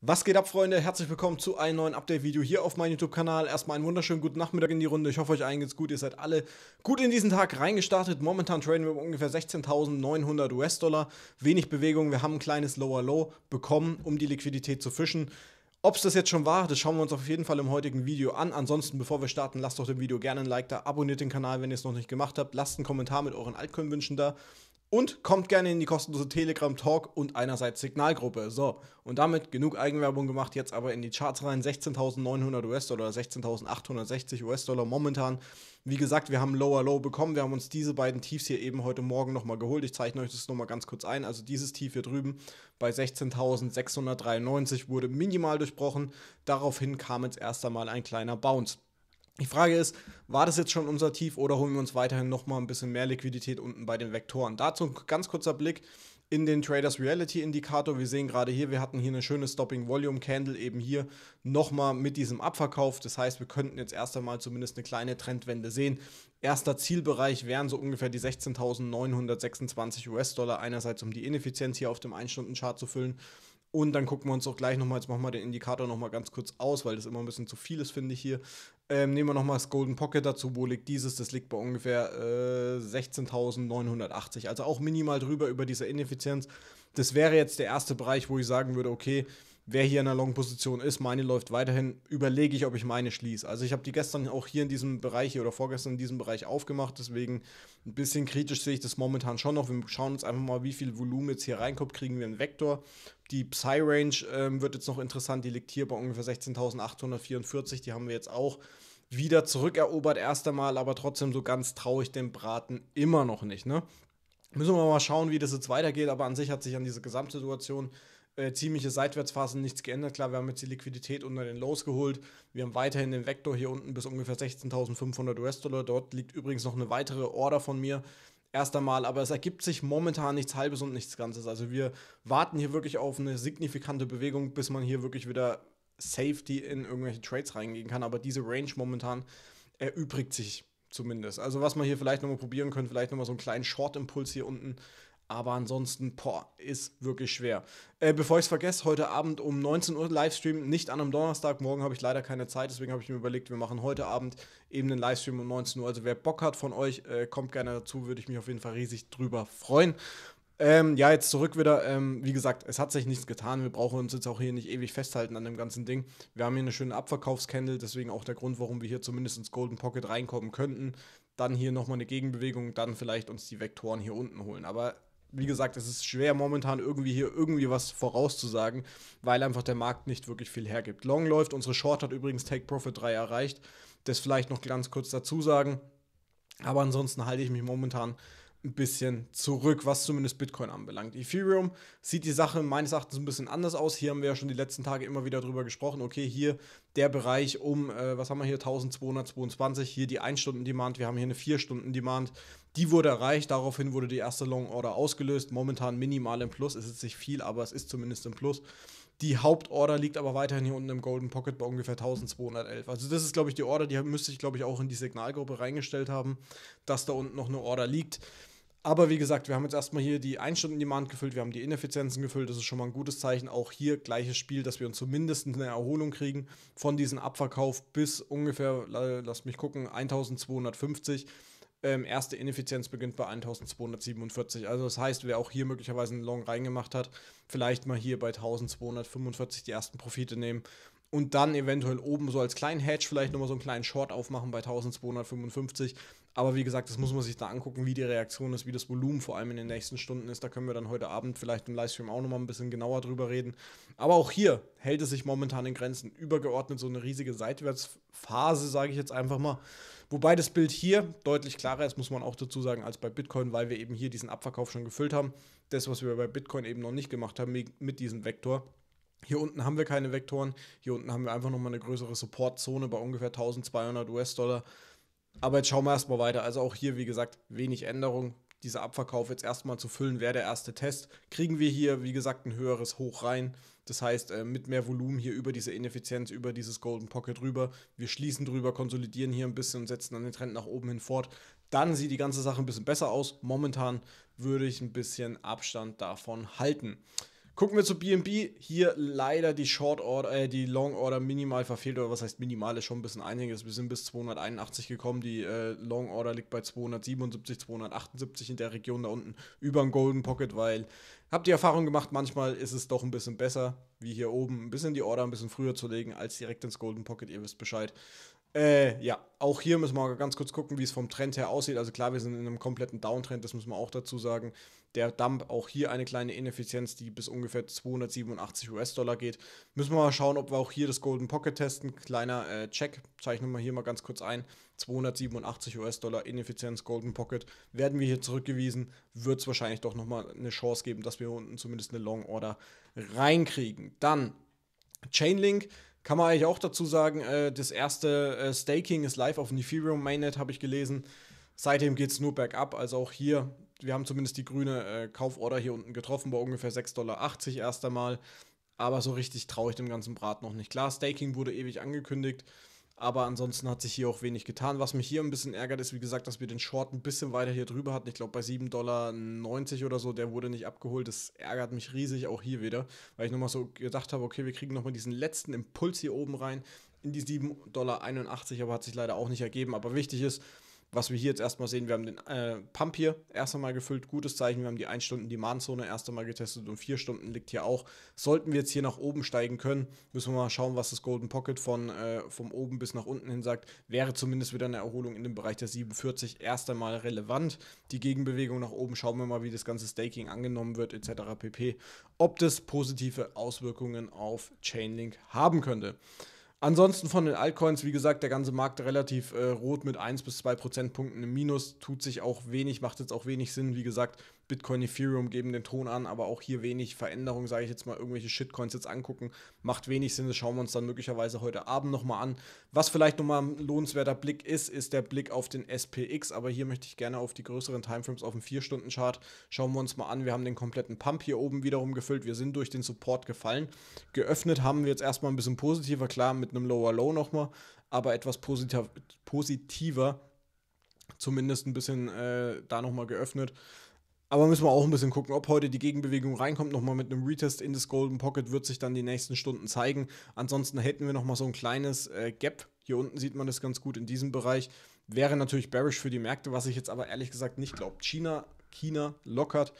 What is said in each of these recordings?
Was geht ab, Freunde? Herzlich willkommen zu einem neuen Update-Video hier auf meinem YouTube-Kanal. Erstmal einen wunderschönen guten Nachmittag in die Runde. Ich hoffe, euch allen geht's gut. Ihr seid alle gut in diesen Tag reingestartet. Momentan traden wir ungefähr 16.900 US-Dollar. Wenig Bewegung. Wir haben ein kleines Lower Low bekommen, um die Liquidität zu fischen. Ob es das jetzt schon war, das schauen wir uns auf jeden Fall im heutigen Video an. Ansonsten, bevor wir starten, lasst doch dem Video gerne ein Like da, abonniert den Kanal, wenn ihr es noch nicht gemacht habt, lasst einen Kommentar mit euren Altcoin-Wünschen da und kommt gerne in die kostenlose Telegram Talk und einerseits Signalgruppe. So, und damit genug Eigenwerbung gemacht, jetzt aber in die Charts rein. 16.900 US-Dollar, 16.860 US-Dollar momentan. Wie gesagt, wir haben Lower Low bekommen. Wir haben uns diese beiden Tiefs hier eben heute Morgen nochmal geholt. Ich zeichne euch das nochmal ganz kurz ein. Also dieses Tief hier drüben bei 16.693 wurde minimal durchbrochen. Daraufhin kam jetzt erst einmal ein kleiner Bounce. Die Frage ist, war das jetzt schon unser Tief oder holen wir uns weiterhin nochmal ein bisschen mehr Liquidität unten bei den Vektoren? Dazu ein ganz kurzer Blick in den Traders Reality Indikator. Wir sehen gerade hier, wir hatten hier eine schöne Stopping Volume Candle eben hier nochmal mit diesem Abverkauf. Das heißt, wir könnten jetzt erst einmal zumindest eine kleine Trendwende sehen. Erster Zielbereich wären so ungefähr die 16.926 US-Dollar, einerseits um die Ineffizienz hier auf dem 1-Stunden-Chart zu füllen. Und dann gucken wir uns auch gleich nochmal, jetzt machen wir den Indikator nochmal ganz kurz aus, weil das immer ein bisschen zu viel ist, finde ich hier. Ähm, nehmen wir nochmal das Golden Pocket dazu. Wo liegt dieses? Das liegt bei ungefähr äh, 16.980. Also auch minimal drüber über diese Ineffizienz. Das wäre jetzt der erste Bereich, wo ich sagen würde, okay, wer hier in der Long-Position ist, meine läuft weiterhin, überlege ich, ob ich meine schließe. Also ich habe die gestern auch hier in diesem Bereich oder vorgestern in diesem Bereich aufgemacht, deswegen ein bisschen kritisch sehe ich das momentan schon noch. Wir schauen uns einfach mal, wie viel Volumen jetzt hier reinkommt, kriegen wir einen Vektor. Die Psy-Range ähm, wird jetzt noch interessant, die liegt hier bei ungefähr 16.844, die haben wir jetzt auch wieder zurückerobert, erst einmal, aber trotzdem so ganz traue ich dem Braten immer noch nicht, ne? Müssen wir mal schauen, wie das jetzt weitergeht, aber an sich hat sich an diese Gesamtsituation äh, ziemliche Seitwärtsphasen nichts geändert. Klar, wir haben jetzt die Liquidität unter den Lows geholt. Wir haben weiterhin den Vektor hier unten bis ungefähr 16.500 US-Dollar. Dort liegt übrigens noch eine weitere Order von mir. Erst einmal, aber es ergibt sich momentan nichts Halbes und nichts Ganzes. Also wir warten hier wirklich auf eine signifikante Bewegung, bis man hier wirklich wieder Safety in irgendwelche Trades reingehen kann. Aber diese Range momentan erübrigt sich zumindest. Also was man hier vielleicht nochmal probieren können, vielleicht nochmal so einen kleinen Short-Impuls hier unten aber ansonsten, boah, ist wirklich schwer. Äh, bevor ich es vergesse, heute Abend um 19 Uhr Livestream, nicht an einem Donnerstag. Morgen habe ich leider keine Zeit, deswegen habe ich mir überlegt, wir machen heute Abend eben einen Livestream um 19 Uhr. Also wer Bock hat von euch, äh, kommt gerne dazu, würde ich mich auf jeden Fall riesig drüber freuen. Ähm, ja, jetzt zurück wieder. Ähm, wie gesagt, es hat sich nichts getan. Wir brauchen uns jetzt auch hier nicht ewig festhalten an dem ganzen Ding. Wir haben hier eine schöne Abverkaufscandle, deswegen auch der Grund, warum wir hier zumindest ins Golden Pocket reinkommen könnten. Dann hier nochmal eine Gegenbewegung, dann vielleicht uns die Vektoren hier unten holen. Aber wie gesagt, es ist schwer momentan irgendwie hier irgendwie was vorauszusagen, weil einfach der Markt nicht wirklich viel hergibt. Long läuft, unsere Short hat übrigens Take Profit 3 erreicht. Das vielleicht noch ganz kurz dazu sagen. Aber ansonsten halte ich mich momentan ein bisschen zurück, was zumindest Bitcoin anbelangt. Ethereum sieht die Sache meines Erachtens ein bisschen anders aus. Hier haben wir ja schon die letzten Tage immer wieder drüber gesprochen. Okay, hier der Bereich um, äh, was haben wir hier, 1222, hier die 1-Stunden-Demand, wir haben hier eine 4-Stunden-Demand. Die wurde erreicht, daraufhin wurde die erste Long Order ausgelöst. Momentan minimal im Plus, es ist nicht viel, aber es ist zumindest im Plus. Die Hauptorder liegt aber weiterhin hier unten im Golden Pocket bei ungefähr 1211. Also das ist, glaube ich, die Order, die müsste ich, glaube ich, auch in die Signalgruppe reingestellt haben, dass da unten noch eine Order liegt. Aber wie gesagt, wir haben jetzt erstmal hier die Einstunden-Demand gefüllt, wir haben die Ineffizienzen gefüllt, das ist schon mal ein gutes Zeichen. Auch hier gleiches Spiel, dass wir uns zumindest eine Erholung kriegen von diesem Abverkauf bis ungefähr, lass mich gucken, 1250 ähm, erste Ineffizienz beginnt bei 1247. Also das heißt, wer auch hier möglicherweise einen Long reingemacht hat, vielleicht mal hier bei 1245 die ersten Profite nehmen und dann eventuell oben so als kleinen Hedge vielleicht nochmal so einen kleinen Short aufmachen bei 1255 aber wie gesagt, das muss man sich da angucken, wie die Reaktion ist, wie das Volumen vor allem in den nächsten Stunden ist. Da können wir dann heute Abend vielleicht im Livestream auch nochmal ein bisschen genauer drüber reden. Aber auch hier hält es sich momentan in Grenzen. Übergeordnet so eine riesige Seitwärtsphase, sage ich jetzt einfach mal. Wobei das Bild hier deutlich klarer ist, muss man auch dazu sagen, als bei Bitcoin, weil wir eben hier diesen Abverkauf schon gefüllt haben. Das, was wir bei Bitcoin eben noch nicht gemacht haben mit diesem Vektor. Hier unten haben wir keine Vektoren. Hier unten haben wir einfach nochmal eine größere Supportzone bei ungefähr 1200 US-Dollar. Aber jetzt schauen wir erstmal weiter. Also auch hier, wie gesagt, wenig Änderung. Dieser Abverkauf jetzt erstmal zu füllen, wäre der erste Test. Kriegen wir hier, wie gesagt, ein höheres Hoch rein. Das heißt, äh, mit mehr Volumen hier über diese Ineffizienz, über dieses Golden Pocket rüber. Wir schließen drüber, konsolidieren hier ein bisschen und setzen dann den Trend nach oben hin fort. Dann sieht die ganze Sache ein bisschen besser aus. Momentan würde ich ein bisschen Abstand davon halten. Gucken wir zu BNB. Hier leider die Short Order, äh, die Long Order minimal verfehlt, oder was heißt minimal, ist schon ein bisschen einiges. Wir sind bis 281 gekommen. Die äh, Long Order liegt bei 277, 278 in der Region da unten über dem Golden Pocket, weil habt die Erfahrung gemacht, manchmal ist es doch ein bisschen besser, wie hier oben, ein bisschen die Order ein bisschen früher zu legen, als direkt ins Golden Pocket. Ihr wisst Bescheid. Äh, ja, auch hier müssen wir ganz kurz gucken, wie es vom Trend her aussieht. Also klar, wir sind in einem kompletten Downtrend, das muss man auch dazu sagen. Der Dump, auch hier eine kleine Ineffizienz, die bis ungefähr 287 US-Dollar geht. Müssen wir mal schauen, ob wir auch hier das Golden Pocket testen. Kleiner äh, Check, zeichnen wir hier mal ganz kurz ein. 287 US-Dollar Ineffizienz Golden Pocket. Werden wir hier zurückgewiesen, wird es wahrscheinlich doch nochmal eine Chance geben, dass wir unten zumindest eine Long Order reinkriegen. Dann Chainlink kann man eigentlich auch dazu sagen, äh, das erste äh, Staking ist live auf dem Ethereum Mainnet, habe ich gelesen. Seitdem geht es nur bergab. Also auch hier, wir haben zumindest die grüne äh, Kauforder hier unten getroffen bei ungefähr 6,80 Dollar erst einmal. Aber so richtig traue ich dem ganzen Brat noch nicht. Klar, Staking wurde ewig angekündigt. Aber ansonsten hat sich hier auch wenig getan. Was mich hier ein bisschen ärgert, ist, wie gesagt, dass wir den Short ein bisschen weiter hier drüber hatten. Ich glaube, bei 7,90 Dollar oder so, der wurde nicht abgeholt. Das ärgert mich riesig auch hier wieder, weil ich nochmal so gedacht habe, okay, wir kriegen nochmal diesen letzten Impuls hier oben rein in die 7,81 Dollar, aber hat sich leider auch nicht ergeben. Aber wichtig ist, was wir hier jetzt erstmal sehen, wir haben den äh, Pump hier erst einmal gefüllt, gutes Zeichen. Wir haben die 1 Stunden Demand-Zone erst einmal getestet und 4 Stunden liegt hier auch. Sollten wir jetzt hier nach oben steigen können, müssen wir mal schauen, was das Golden Pocket von äh, vom oben bis nach unten hin sagt. Wäre zumindest wieder eine Erholung in dem Bereich der 47 erst einmal relevant. Die Gegenbewegung nach oben schauen wir mal, wie das ganze Staking angenommen wird etc. pp. Ob das positive Auswirkungen auf Chainlink haben könnte. Ansonsten von den Altcoins, wie gesagt, der ganze Markt relativ äh, rot mit 1 bis 2 Prozentpunkten im Minus, tut sich auch wenig, macht jetzt auch wenig Sinn, wie gesagt, Bitcoin, Ethereum geben den Ton an, aber auch hier wenig Veränderung, sage ich jetzt mal, irgendwelche Shitcoins jetzt angucken, macht wenig Sinn. Das schauen wir uns dann möglicherweise heute Abend nochmal an. Was vielleicht nochmal ein lohnenswerter Blick ist, ist der Blick auf den SPX, aber hier möchte ich gerne auf die größeren Timeframes auf dem 4-Stunden-Chart. Schauen wir uns mal an. Wir haben den kompletten Pump hier oben wiederum gefüllt. Wir sind durch den Support gefallen. Geöffnet haben wir jetzt erstmal ein bisschen positiver, klar, mit einem Lower Low nochmal, aber etwas positiver, positiver zumindest ein bisschen äh, da nochmal geöffnet. Aber müssen wir auch ein bisschen gucken, ob heute die Gegenbewegung reinkommt. Nochmal mit einem Retest in das Golden Pocket wird sich dann die nächsten Stunden zeigen. Ansonsten hätten wir nochmal so ein kleines äh, Gap. Hier unten sieht man das ganz gut in diesem Bereich. Wäre natürlich bearish für die Märkte, was ich jetzt aber ehrlich gesagt nicht glaube. China, China lockert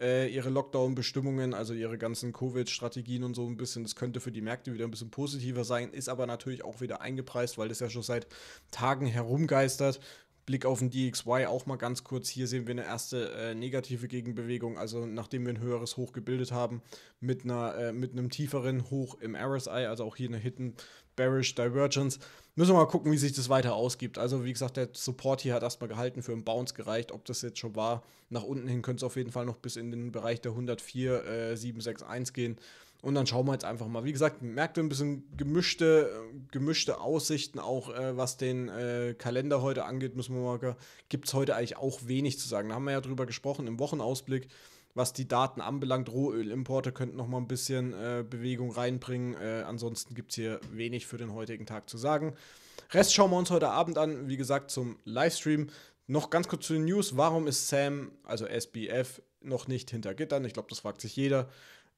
äh, ihre Lockdown-Bestimmungen, also ihre ganzen Covid-Strategien und so ein bisschen. Das könnte für die Märkte wieder ein bisschen positiver sein, ist aber natürlich auch wieder eingepreist, weil das ja schon seit Tagen herumgeistert. Blick auf den DXY auch mal ganz kurz. Hier sehen wir eine erste äh, negative Gegenbewegung, also nachdem wir ein höheres Hoch gebildet haben, mit, einer, äh, mit einem tieferen Hoch im RSI, also auch hier eine Hidden Bearish Divergence. Müssen wir mal gucken, wie sich das weiter ausgibt. Also, wie gesagt, der Support hier hat erstmal gehalten, für einen Bounce gereicht. Ob das jetzt schon war, nach unten hin könnte es auf jeden Fall noch bis in den Bereich der 104,761 äh, gehen. Und dann schauen wir jetzt einfach mal. Wie gesagt, merkt ihr ein bisschen gemischte, äh, gemischte Aussichten, auch äh, was den äh, Kalender heute angeht, müssen wir mal, gibt es heute eigentlich auch wenig zu sagen. Da haben wir ja drüber gesprochen im Wochenausblick, was die Daten anbelangt. Rohölimporte könnten nochmal ein bisschen äh, Bewegung reinbringen. Äh, ansonsten gibt es hier wenig für den heutigen Tag zu sagen. Rest schauen wir uns heute Abend an, wie gesagt, zum Livestream. Noch ganz kurz zu den News. Warum ist Sam, also SBF, noch nicht hinter Gittern? Ich glaube, das fragt sich jeder.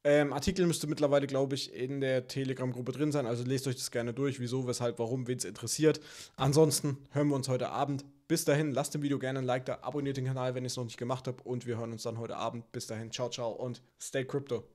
Ähm, Artikel müsste mittlerweile, glaube ich, in der Telegram-Gruppe drin sein. Also lest euch das gerne durch, wieso, weshalb, warum, wen es interessiert. Ansonsten hören wir uns heute Abend. Bis dahin, lasst dem Video gerne ein Like da, abonniert den Kanal, wenn ihr es noch nicht gemacht habt. Und wir hören uns dann heute Abend. Bis dahin, ciao, ciao und stay crypto.